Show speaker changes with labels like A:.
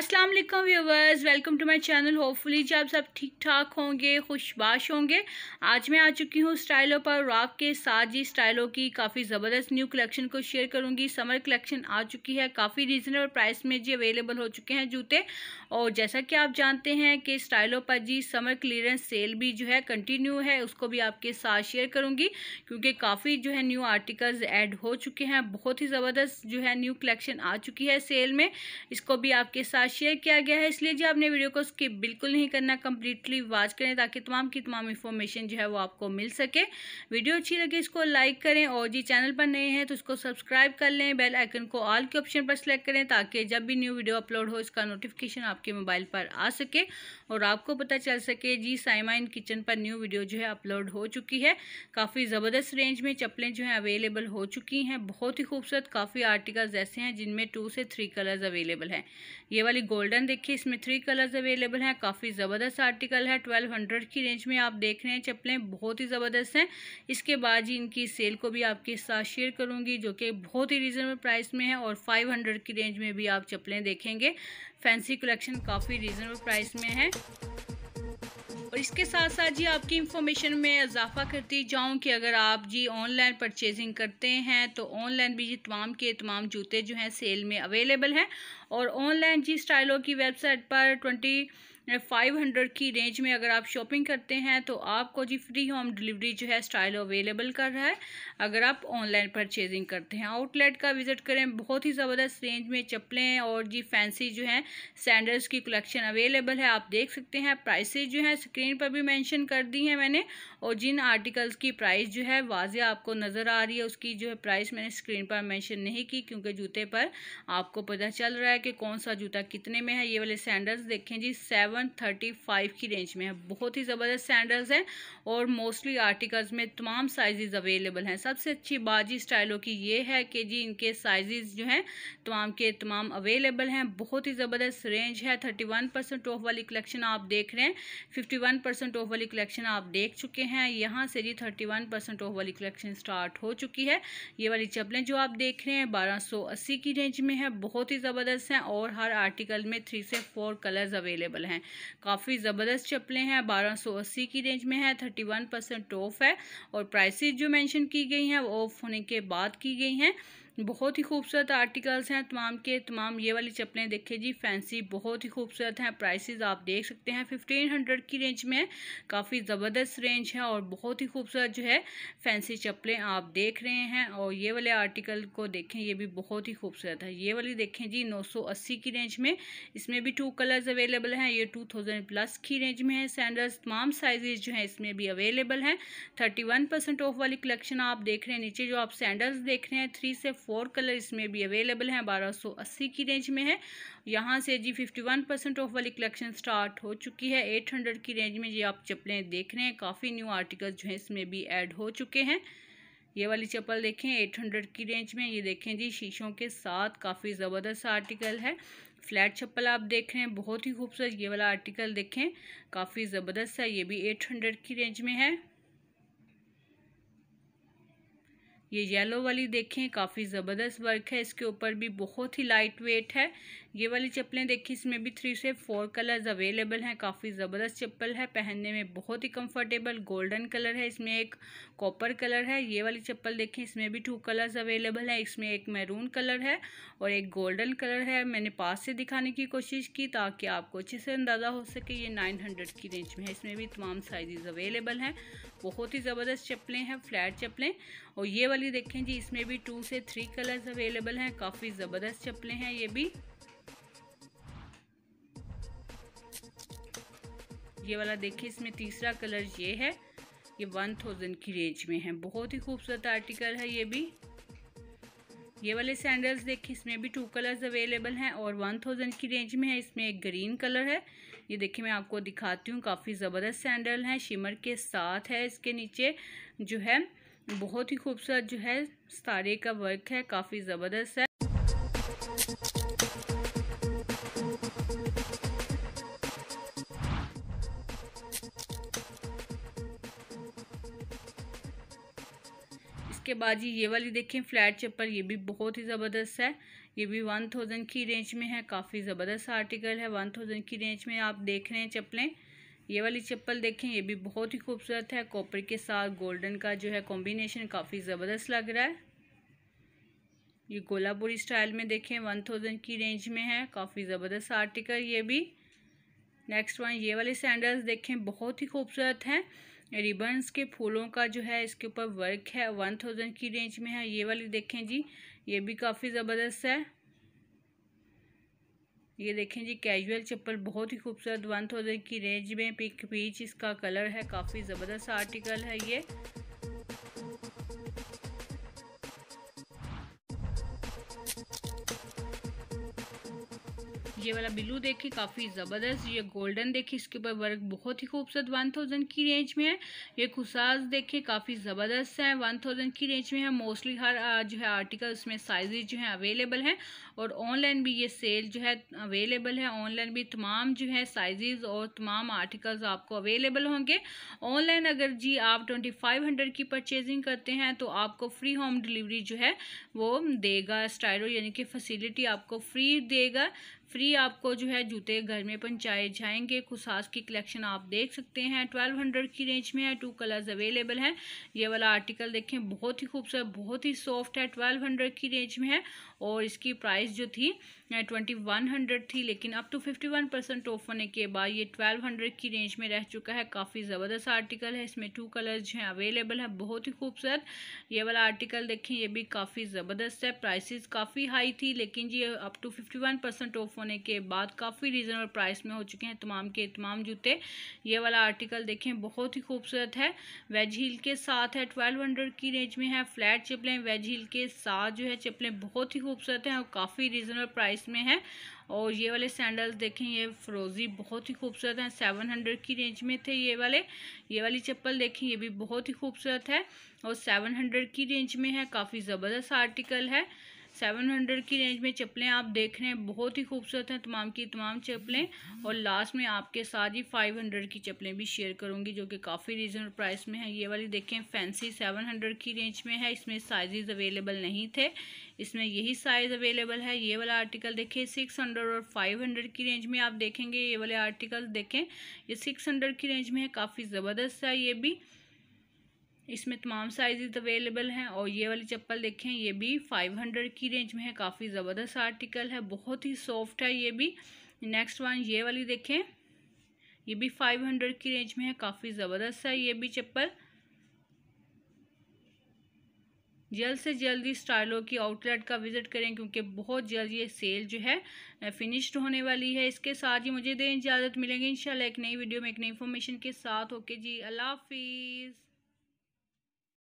A: Aslam viewers welcome to my channel hopefully जी आप सब ठीक ठाक होंगे खुशबाश होंगे आज मैं आ चुकी हूँ स्टाइलो पर रॉक के साथ जी स्टाइलो की काफ़ी ज़बरदस्त न्यू कलेक्शन को शेयर करूँगी समर कलेक्शन आ चुकी है काफ़ी रीज़नेबल प्राइस में जी अवेलेबल हो चुके हैं जूते और जैसा कि आप जानते हैं कि स्टाइलो पर जी समर क्लियरेंस सेल भी जो है कंटिन्यू है उसको भी आपके साथ शेयर करूँगी क्योंकि काफ़ी जो है न्यू आर्टिकल्स एड हो चुके हैं बहुत ही ज़बरदस्त जो है न्यू कलेक्शन आ चुकी है सेल में इसको भी आपके साथ साथ शेयर किया गया है इसलिए जी आपने वीडियो को स्किप बिल्कुल नहीं करना कम्प्लीटली वॉच करें ताकि तमाम की तमाम इन्फॉर्मेशन जो है वो आपको मिल सके वीडियो अच्छी लगे इसको लाइक करें और जी चैनल पर नए हैं तो उसको सब्सक्राइब कर लें बेल आइकन को ऑल के ऑप्शन पर सेलेक्ट करें ताकि जब भी न्यू वीडियो अपलोड हो इसका नोटिफिकेशन आपके मोबाइल पर आ सके और आपको पता चल सके जी साइमा इन किचन पर न्यू वीडियो जो है अपलोड हो चुकी है काफ़ी ज़बरदस्त रेंज में चप्पलें जो हैं अवेलेबल हो चुकी हैं बहुत ही खूबसूरत काफ़ी आर्टिकल्स ऐसे हैं जिनमें टू से थ्री कलर्स अवेलेबल हैं ये वाली थोड़ी गोल्डन देखिए इसमें थ्री कलर्स अवेलेबल हैं काफ़ी ज़बरदस्त आर्टिकल है ट्वेल्व हंड्रेड की रेंज में आप देख रहे हैं चप्पलें बहुत ही ज़बरदस्त हैं इसके बाद ही इनकी सेल को भी आपके साथ शेयर करूंगी जो कि बहुत ही रीज़नेबल प्राइस में है और फाइव हंड्रेड की रेंज में भी आप चप्पलें देखेंगे फैंसी कलेक्शन काफ़ी रीज़नेबल प्राइस में है इसके साथ साथ जी आपकी इंफॉर्मेशन में इजाफा करती जाऊँ कि अगर आप जी ऑनलाइन परचेजिंग करते हैं तो ऑनलाइन भी जी तमाम के तमाम जूते जो हैं सेल में अवेलेबल हैं और ऑनलाइन जी स्टाइलों की वेबसाइट पर ट्वेंटी फाइव हंड्रेड की रेंज में अगर आप शॉपिंग करते हैं तो आपको जी फ्री होम डिलीवरी जो है स्टाइल अवेलेबल कर रहा है अगर आप ऑनलाइन परचेजिंग करते हैं आउटलेट का विज़िट करें बहुत ही ज़बरदस्त रेंज में चप्पलें और जी फैंसी जो है सैंडल्स की कलेक्शन अवेलेबल है आप देख सकते हैं प्राइसेज जो हैं स्क्रीन पर भी मैंशन कर दी हैं मैंने और जिन आर्टिकल्स की प्राइस जो है वाजिया आपको नज़र आ रही है उसकी जो है प्राइस मैंने स्क्रीन पर मैंशन नहीं की क्योंकि जूते पर आपको पता चल रहा है कि कौन सा जूता कितने में है ये वाले सैंडल्स देखें जी सेवन सेवन थर्टी फाइव की रेंज में है बहुत ही ज़बरदस्त सैंडल्स हैं और मोस्टली आर्टिकल्स में तमाम साइज अवेलेबल हैं सबसे अच्छी बाजी स्टाइलों की ये है कि जी इनके साइज जो हैं तमाम के तमाम अवेलेबल हैं बहुत ही ज़बरदस्त रेंज है थर्टी वन परसेंट ऑफ वाली कलेक्शन आप देख रहे हैं फिफ्टी वन परसेंट ऑफ वाली कलेक्शन आप देख चुके हैं यहाँ से जी थर्टी वन परसेंट ऑफ वाली कलेक्शन स्टार्ट हो चुकी है ये वाली चप्पलें जो आप देख रहे हैं बारह सौ अस्सी की रेंज में है बहुत ही ज़बरदस्त हैं और हर आर्टिकल में थ्री से फोर कलर्स अवेलेबल हैं हैं काफ़ी ज़बरदस्त चप्पलें हैं बारह सौ अस्सी की रेंज में है थर्टी वन परसेंट ऑफ है और प्राइसेस जो मैंशन की गई हैं वो ऑफ होने के बाद की गई हैं बहुत ही खूबसूरत आर्टिकल्स हैं तमाम के तमाम ये वाली चप्पलें देखें जी फैंसी बहुत ही खूबसूरत हैं प्राइसेस आप देख सकते हैं फिफ्टीन हंड्रेड की रेंज में काफ़ी ज़बरदस्त रेंज है और बहुत ही खूबसूरत जो है फैंसी चप्पलें आप देख रहे हैं और ये वाले आर्टिकल को देखें ये भी बहुत ही खूबसूरत है ये वाली देखें जी नौ की रेंज में इसमें भी टू कलर्स अवेलेबल हैं ये टू प्लस की रेंज में है सैंडल्स तमाम साइजेज जो हैं इसमें भी अवेलेबल हैं थर्टी ऑफ वाली कलेक्शन आप देख रहे हैं नीचे जो आप सैंडल्स देख रहे हैं थ्री से फोर कलर इसमें भी अवेलेबल हैं अस्सी की रेंज में है यहाँ से जी फिफ्टी वन परसेंट ऑफ वाली कलेक्शन स्टार्ट हो चुकी है एट हंड्रेड की रेंज में ये आप चप्पलें देख रहे हैं काफ़ी न्यू आर्टिकल्स जो हैं इसमें भी ऐड हो चुके हैं ये वाली चप्पल देखें एट हंड्रेड की रेंज में ये देखें जी शीशों के साथ काफ़ी ज़बरदस्त आर्टिकल है फ्लैट चप्पल आप देख रहे हैं बहुत ही खूबसूरत ये वाला आर्टिकल देखें काफ़ी ज़बरदस्त है ये भी एट हंड्रेड की रेंज में है ये येलो वाली देखें काफ़ी ज़बरदस्त वर्क है इसके ऊपर भी बहुत ही लाइट वेट है ये वाली चप्पलें देखिए इसमें भी थ्री से फोर कलर्स अवेलेबल हैं काफ़ी ज़बरदस्त चप्पल है पहनने में बहुत ही कंफर्टेबल गोल्डन कलर है इसमें एक कॉपर कलर है ये वाली चप्पल देखें इसमें भी टू कलर्स अवेलेबल है इसमें एक मैरून कलर है और एक गोल्डन कलर है मैंने पास से दिखाने की कोशिश की ताकि आपको अच्छे से अंदाज़ा हो सके ये नाइन हंड्रेड की रेंज में है इसमें भी तमाम साइज़ अवेलेबल हैं बहुत ही ज़बरदस्त चप्पलें हैं फ्लैट चप्पलें और ये वाली वाली देखें जी इसमें भी टू से थ्री कलर्स अवेलेबल हैं काफ़ी ज़बरदस्त चप्पलें हैं ये भी ये वाला देखिए इसमें तीसरा कलर ये है ये वन थाउजेंड की रेंज में है बहुत ही खूबसूरत आर्टिकल है ये भी ये वाले सैंडल्स देखिए इसमें भी टू कलर्स अवेलेबल हैं और वन थाउजेंड की रेंज में है इसमें एक ग्रीन कलर है ये देखिए मैं आपको दिखाती हूँ काफ़ी ज़बरदस्त सैंडल हैं शिमर के साथ है इसके नीचे जो है बहुत ही खूबसूरत जो है सारे का वर्क है काफ़ी ज़बरदस्त है इसके बाद जी ये वाली देखें फ्लैट चप्पल ये भी बहुत ही ज़बरदस्त है ये भी वन थाउजेंड की रेंज में है काफ़ी ज़बरदस्त आर्टिकल है वन थाउजेंड की रेंज में आप देख रहे हैं चप्पलें ये वाली चप्पल देखें ये भी बहुत ही खूबसूरत है कॉपर के साथ गोल्डन का जो है कॉम्बिनेशन काफ़ी ज़बरदस्त लग रहा है ये गोलापुरी स्टाइल में देखें वन थाउजेंड की रेंज में है काफ़ी ज़बरदस्त आर्टिकल ये भी नेक्स्ट वन ये वाले सैंडल्स देखें बहुत ही खूबसूरत हैं रिबन्स के फूलों का जो है इसके ऊपर वर्क है वन थाउजेंड की रेंज में है ये वाली देखें जी ये भी काफ़ी ज़बरदस्त है ये देखें जी कैजुअल चप्पल बहुत ही खूबसूरत वन थाउजेंड की रेंज में पिक पीच इसका कलर है काफ़ी ज़बरदस्त आर्टिकल है ये ये वाला ब्लू देखिए काफ़ी ज़बरदस्त ये गोल्डन देखिए इसके ऊपर वर्क बहुत ही खूबसूरत वन थाउजेंड की रेंज में है ये खुशाज देखिए काफ़ी ज़बरदस्त है वन थाउजेंड की रेंज में है मोस्टली हर जो है आर्टिकल उसमें साइजेज जो है अवेलेबल हैं और ऑनलाइन भी ये सेल जो है अवेलेबल है ऑनलाइन भी तमाम जो है साइजेज और तमाम आर्टिकल्स आपको अवेलेबल होंगे ऑनलाइन अगर जी आप ट्वेंटी फाइव हंड्रेड की परचेजिंग करते हैं तो आपको फ्री होम डिलीवरी जो है वो देगा स्टाइलो यानी कि फैसिलिटी आपको फ्री देगा फ्री आपको जो है जूते घर में पहुँचाए जाएंगे खुशास की कलेक्शन आप देख सकते हैं ट्वेल्व हंड्रेड की रेंज में है टू कलर्स अवेलेबल है ये वाला आर्टिकल देखें बहुत ही खूबसूरत बहुत ही सॉफ्ट है ट्वेल्व हंड्रेड की रेंज में है और इसकी प्राइस जो थी ट्वेंटी वन हंड्रेड थी लेकिन अब to fifty one percent off होने के बाद ये ट्वेल्व हंड्रेड की रेंज में रह चुका है काफ़ी ज़बरदस्त आर्टिकल है इसमें टू कलर्स हैं अवेलेबल है बहुत ही खूबसूरत ये वाला आर्टिकल देखें ये भी काफ़ी ज़बरदस्त है प्राइसेस काफ़ी हाई थी लेकिन ये up to fifty one percent off होने के बाद काफ़ी रीज़नेबल प्राइस में हो चुके हैं तमाम के तमाम जूते ये वाला आर्टिकल देखें बहुत ही खूबसूरत है वेज हील के साथ है ट्वेल्व हंड्रेड की रेंज में है फ्लैट चप्पलें वेज हील के साथ जो है चप्पलें बहुत ही खूबसूरत हैं और काफ़ी रीज़नेबल प्राइस प्राइस में है और ये वाले सैंडल्स देखें ये फ्रोज़ी बहुत ही खूबसूरत हैं सेवन हंड्रेड की रेंज में थे ये वाले ये वाली चप्पल देखें ये भी बहुत ही खूबसूरत है और सेवन हंड्रेड की रेंज में है काफ़ी ज़बरदस्त आर्टिकल है सेवन हंड्रेड की रेंज में चप्पलें आप देख रहे हैं बहुत ही खूबसूरत हैं तमाम की तमाम चप्पलें और लास्ट में आपके साथ ही फाइव हंड्रेड की चप्पलें भी शेयर करूँगी जो कि काफ़ी रीजनेबल प्राइस में है ये वाली देखें फैंसी सेवन हंड्रेड की रेंज में है इसमें साइजेज अवेलेबल नहीं थे इसमें यही साइज़ अवेलेबल है ये वाला आर्टिकल देखिए सिक्स हंड्रेड और फाइव हंड्रेड की रेंज में आप देखेंगे ये वाले आर्टिकल देखें ये सिक्स हंड्रेड की रेंज में है काफ़ी ज़बरदस्त है ये भी इसमें तमाम साइज़ अवेलेबल हैं और ये वाली चप्पल देखें ये भी फाइव हंड्रेड की रेंज में है काफ़ी ज़बरदस्त आर्टिकल है बहुत ही सॉफ्ट है ये भी नेक्स्ट वन ये वाली देखें ये भी फाइव हंड्रेड की रेंज में है काफ़ी ज़बरदस्त है ये भी चप्पल जल्द से जल्दी स्टाइलो की आउटलेट का विज़िट करें क्योंकि बहुत जल्द ये सेल जो है फिनिश्ड होने वाली है इसके साथ ही मुझे दें इजाज़त मिलेंगे इंशाल्लाह एक नई वीडियो में एक नई इन्फॉर्मेशन के साथ ओके जी अल्लाह हाफिज़